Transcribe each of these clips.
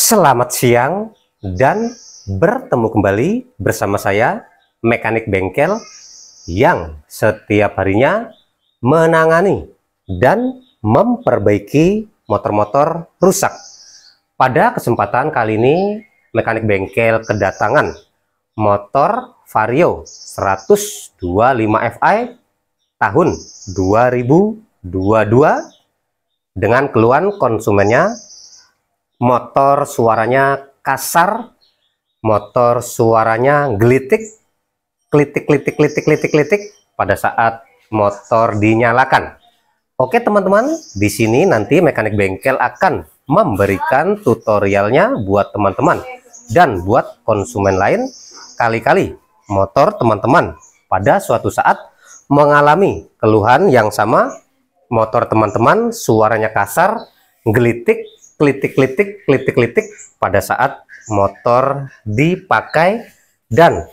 Selamat siang dan bertemu kembali bersama saya mekanik bengkel yang setiap harinya menangani dan memperbaiki motor-motor rusak. Pada kesempatan kali ini mekanik bengkel kedatangan motor Vario 125 Fi tahun 2022 dengan keluhan konsumennya motor suaranya kasar, motor suaranya gelitik, klitik, klitik, klitik, klitik, klitik pada saat motor dinyalakan. Oke teman-teman, di sini nanti mekanik bengkel akan memberikan tutorialnya buat teman-teman dan buat konsumen lain kali-kali motor teman-teman pada suatu saat mengalami keluhan yang sama motor teman-teman suaranya kasar, gelitik, klitik-klitik, klitik-klitik pada saat motor dipakai dan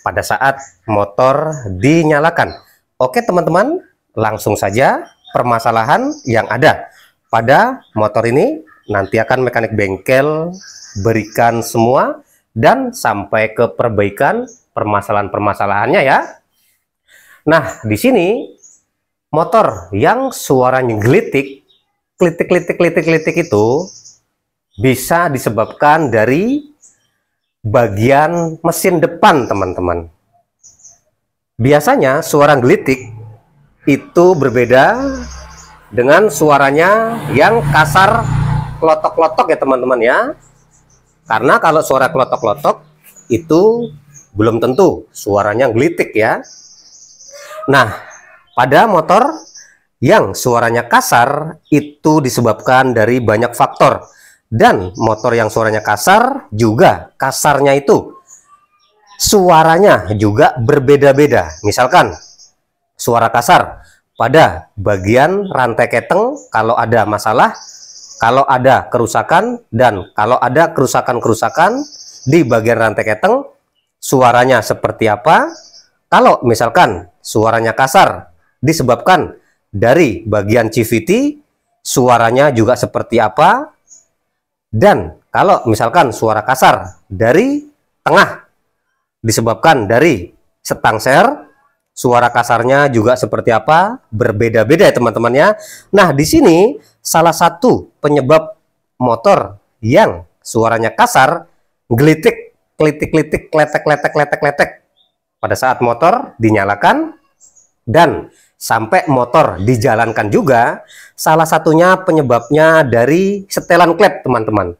pada saat motor dinyalakan. Oke teman-teman, langsung saja permasalahan yang ada pada motor ini nanti akan mekanik bengkel berikan semua dan sampai ke perbaikan permasalahan-permasalahannya ya. Nah, di sini motor yang suaranya gelitik Klitik-klitik-klitik-klitik itu bisa disebabkan dari bagian mesin depan, teman-teman. Biasanya suara gelitik itu berbeda dengan suaranya yang kasar klotok-klotok ya teman-teman ya. Karena kalau suara klotok-klotok itu belum tentu suaranya gelitik ya. Nah, pada motor yang suaranya kasar itu disebabkan dari banyak faktor dan motor yang suaranya kasar juga kasarnya itu suaranya juga berbeda-beda misalkan suara kasar pada bagian rantai keteng kalau ada masalah kalau ada kerusakan dan kalau ada kerusakan-kerusakan di bagian rantai keteng suaranya seperti apa kalau misalkan suaranya kasar disebabkan dari bagian CVT, suaranya juga seperti apa, dan kalau misalkan suara kasar dari tengah disebabkan dari setang ser, suara kasarnya juga seperti apa, berbeda-beda ya teman-teman ya. Nah, di sini salah satu penyebab motor yang suaranya kasar, gelitik, klitik-klitik, kletek-kletek, kletek-kletek pada saat motor dinyalakan dan sampai motor dijalankan juga, salah satunya penyebabnya dari setelan klep, teman-teman.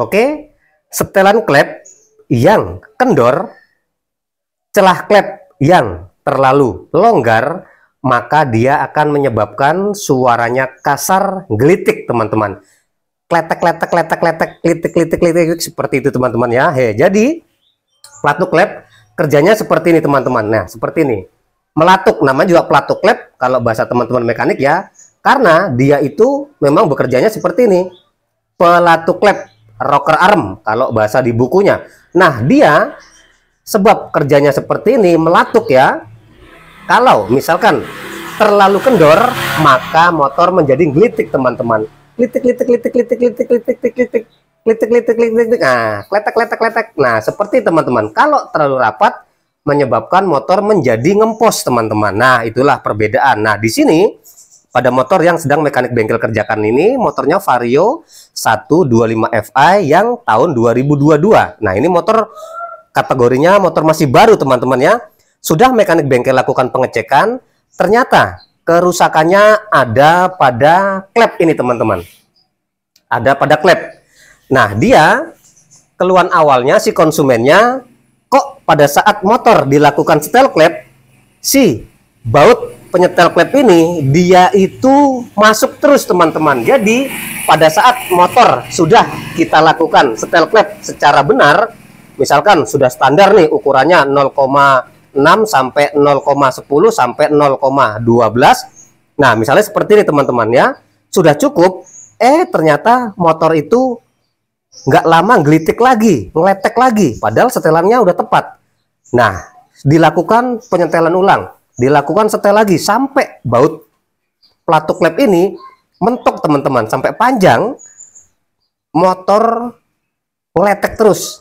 Oke, setelan klep yang kendor, celah klep yang terlalu longgar, maka dia akan menyebabkan suaranya kasar, gelitik, teman-teman. Kletek, kletek, kletek, kletek, kletek kletek kletek seperti itu, teman-teman ya. He, jadi, platu klep kerjanya seperti ini, teman-teman. Nah, seperti ini melatuk namanya juga pelatuk lab kalau bahasa teman-teman mekanik ya karena dia itu memang bekerjanya seperti ini pelatuk lab rocker arm kalau bahasa di bukunya nah dia sebab kerjanya seperti ini melatuk ya kalau misalkan terlalu kendor maka motor menjadi glitik teman-teman glitik glitik glitik glitik glitik glitik glitik glitik glitik glitik nah kletek kletek kletek nah seperti teman-teman kalau terlalu rapat menyebabkan motor menjadi ngempos teman-teman. Nah, itulah perbedaan. Nah, di sini pada motor yang sedang mekanik bengkel kerjakan ini motornya Vario 125 Fi yang tahun 2022. Nah, ini motor kategorinya motor masih baru teman-teman ya. Sudah mekanik bengkel lakukan pengecekan, ternyata kerusakannya ada pada klep ini teman-teman. Ada pada klep. Nah, dia keluhan awalnya si konsumennya kok pada saat motor dilakukan setel klep si baut penyetel klep ini dia itu masuk terus teman-teman jadi pada saat motor sudah kita lakukan setel klep secara benar misalkan sudah standar nih ukurannya 0,6 sampai 0,10 sampai 0,12 nah misalnya seperti ini teman-teman ya sudah cukup eh ternyata motor itu nggak lama gelitik lagi, letek lagi, padahal setelannya udah tepat. Nah, dilakukan penyetelan ulang, dilakukan setel lagi sampai baut pelatuk klep ini mentok teman-teman sampai panjang motor letek terus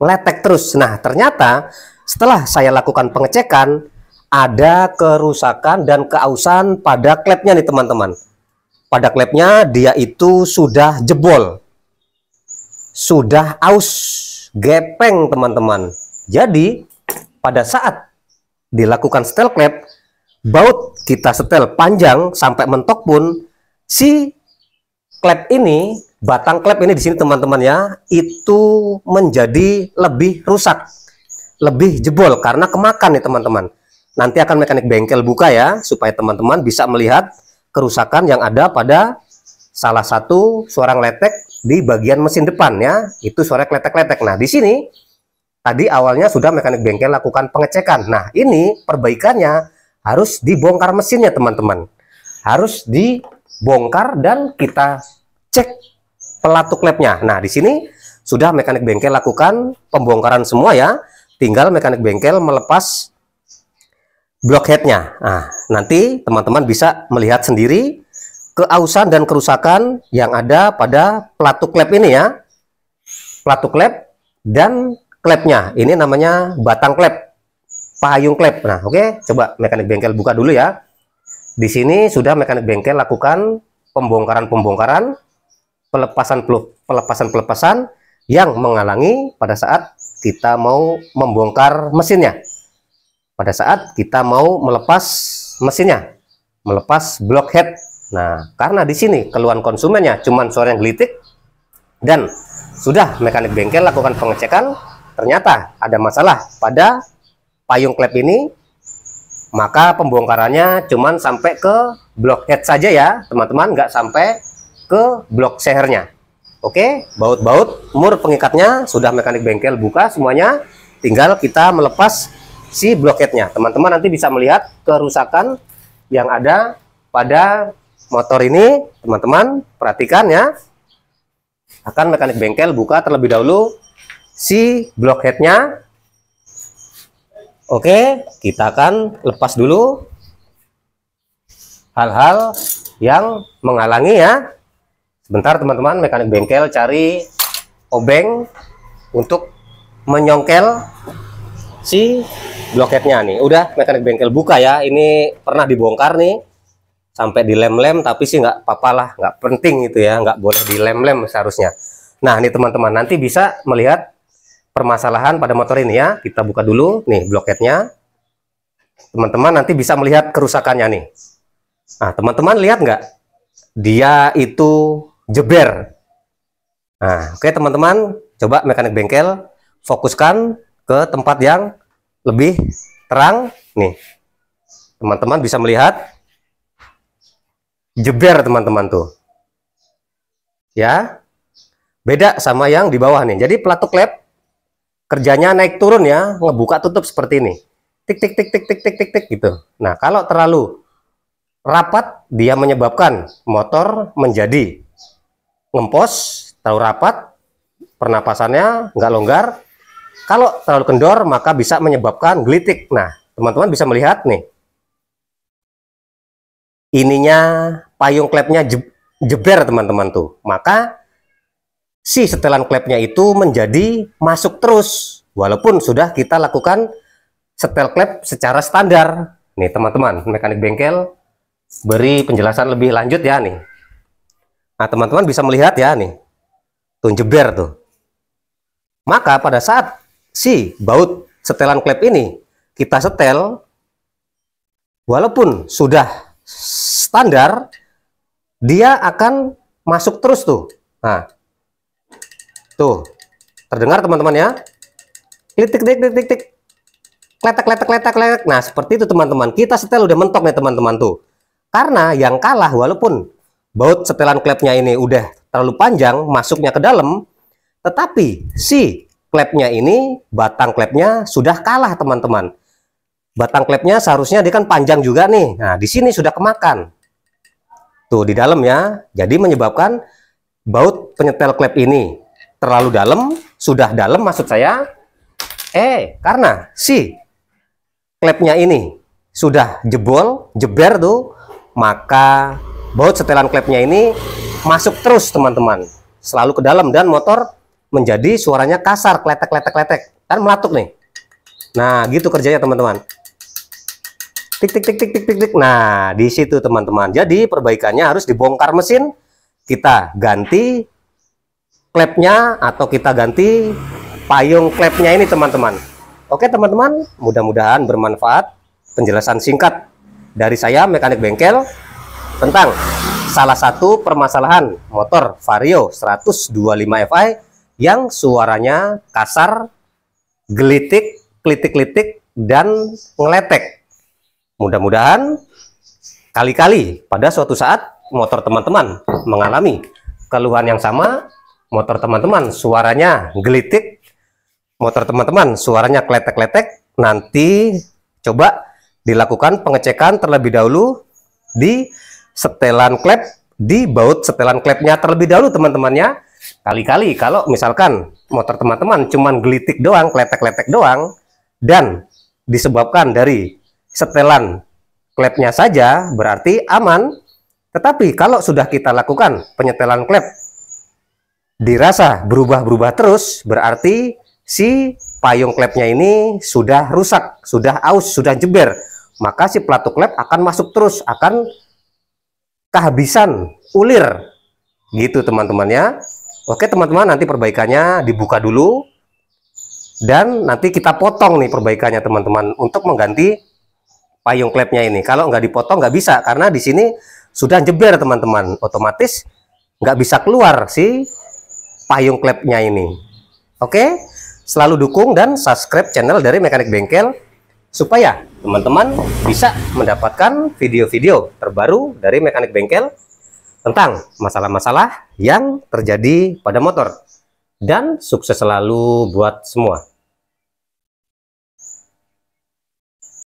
letek terus nah ternyata setelah saya lakukan pengecekan ada kerusakan dan keausan pada klepnya nih teman-teman pada klepnya dia itu sudah jebol sudah aus gepeng teman-teman jadi pada saat dilakukan setel klep baut kita setel panjang sampai mentok pun si klep ini batang klep ini di sini teman-teman ya itu menjadi lebih rusak lebih jebol karena kemakan nih teman-teman nanti akan mekanik bengkel buka ya supaya teman-teman bisa melihat kerusakan yang ada pada salah satu suara letek di bagian mesin depan ya, itu suara kletek-kletek. Nah, di sini tadi awalnya sudah mekanik bengkel lakukan pengecekan. Nah, ini perbaikannya harus dibongkar mesinnya, teman-teman. Harus dibongkar dan kita cek pelatuk klepnya. Nah, di sini sudah mekanik bengkel lakukan pembongkaran semua ya. Tinggal mekanik bengkel melepas blockheadnya. Nah, nanti teman-teman bisa melihat sendiri keausan dan kerusakan yang ada pada pelatuk klep ini ya. pelatuk klep dan klepnya. Ini namanya batang klep, payung klep. Nah, oke, okay. coba mekanik bengkel buka dulu ya. Di sini sudah mekanik bengkel lakukan pembongkaran-pembongkaran, pelepasan-pelepasan pelepasan yang menghalangi pada saat kita mau membongkar mesinnya. Pada saat kita mau melepas mesinnya, melepas blockhead Nah, karena di sini keluhan konsumennya cuma suara yang gelitik dan sudah mekanik bengkel lakukan pengecekan, ternyata ada masalah pada payung klep ini, maka pembongkarannya cuma sampai ke blok head saja ya, teman-teman, nggak sampai ke blok sehernya. Oke, baut-baut, mur pengikatnya sudah mekanik bengkel buka semuanya, tinggal kita melepas si blok headnya. Teman-teman nanti bisa melihat kerusakan yang ada pada motor ini teman-teman perhatikan ya akan mekanik bengkel buka terlebih dahulu si block headnya oke kita akan lepas dulu hal-hal yang menghalangi ya sebentar teman-teman mekanik bengkel cari obeng untuk menyongkel si bloketnya nih udah mekanik bengkel buka ya ini pernah dibongkar nih sampai dilem-lem tapi sih nggak apa lah nggak penting itu ya nggak boleh dilem-lem seharusnya nah ini teman-teman nanti bisa melihat permasalahan pada motor ini ya kita buka dulu nih bloketnya teman-teman nanti bisa melihat kerusakannya nih nah teman-teman lihat nggak dia itu jeber nah oke teman-teman coba mekanik bengkel fokuskan ke tempat yang lebih terang nih teman-teman bisa melihat jeber teman-teman tuh. Ya. Beda sama yang di bawah nih. Jadi pelatuk klep kerjanya naik turun ya, ngebuka tutup seperti ini. Tik tik tik tik tik tik tik tik gitu. Nah, kalau terlalu rapat dia menyebabkan motor menjadi ngempos, terlalu rapat, pernapasannya nggak longgar. Kalau terlalu kendor maka bisa menyebabkan gelitik. Nah, teman-teman bisa melihat nih ininya payung klepnya je, jeber teman-teman tuh. Maka si setelan klepnya itu menjadi masuk terus walaupun sudah kita lakukan setel klep secara standar. Nih teman-teman, mekanik bengkel beri penjelasan lebih lanjut ya nih. Nah, teman-teman bisa melihat ya nih. Tuh jeber tuh. Maka pada saat si baut setelan klep ini kita setel walaupun sudah standar dia akan masuk terus tuh. Nah. Tuh. Terdengar teman-teman ya? Klik klik, klik, klik, tik. Kletek kletek kletek kletek. Nah, seperti itu teman-teman. Kita setel udah mentok nih teman-teman tuh. Karena yang kalah walaupun baut setelan klepnya ini udah terlalu panjang masuknya ke dalam, tetapi si klepnya ini batang klepnya sudah kalah teman-teman batang klepnya seharusnya dia kan panjang juga nih. Nah, di sini sudah kemakan. Tuh, di dalam ya. Jadi menyebabkan baut penyetel klep ini terlalu dalam, sudah dalam maksud saya. Eh, karena si klepnya ini sudah jebol, jeber tuh, maka baut setelan klepnya ini masuk terus teman-teman. Selalu ke dalam dan motor menjadi suaranya kasar, kletek-kletek-kletek. Kan meletuk nih. Nah, gitu kerjanya teman-teman tik tik tik tik tik tik tik nah di situ teman-teman jadi perbaikannya harus dibongkar mesin kita ganti klepnya atau kita ganti payung klepnya ini teman-teman oke teman-teman mudah-mudahan bermanfaat penjelasan singkat dari saya mekanik bengkel tentang salah satu permasalahan motor Vario 125 Fi yang suaranya kasar, gelitik, klitik-klitik, dan ngeletek. Mudah-mudahan kali-kali pada suatu saat motor teman-teman mengalami keluhan yang sama, motor teman-teman suaranya gelitik, motor teman-teman suaranya kletek-kletek, nanti coba dilakukan pengecekan terlebih dahulu di setelan klep, di baut setelan klepnya terlebih dahulu teman-temannya. Kali-kali kalau misalkan motor teman-teman cuman gelitik doang, kletek-kletek doang, dan disebabkan dari setelan klepnya saja berarti aman. Tetapi kalau sudah kita lakukan penyetelan klep dirasa berubah-berubah terus berarti si payung klepnya ini sudah rusak, sudah aus, sudah jeber. Maka si pelatuk klep akan masuk terus, akan kehabisan ulir. Gitu teman-teman ya. Oke teman-teman nanti perbaikannya dibuka dulu dan nanti kita potong nih perbaikannya teman-teman untuk mengganti payung klepnya ini. Kalau nggak dipotong nggak bisa karena di sini sudah jeber teman-teman. Otomatis nggak bisa keluar si payung klepnya ini. Oke, selalu dukung dan subscribe channel dari Mekanik Bengkel supaya teman-teman bisa mendapatkan video-video terbaru dari Mekanik Bengkel tentang masalah-masalah yang terjadi pada motor. Dan sukses selalu buat semua.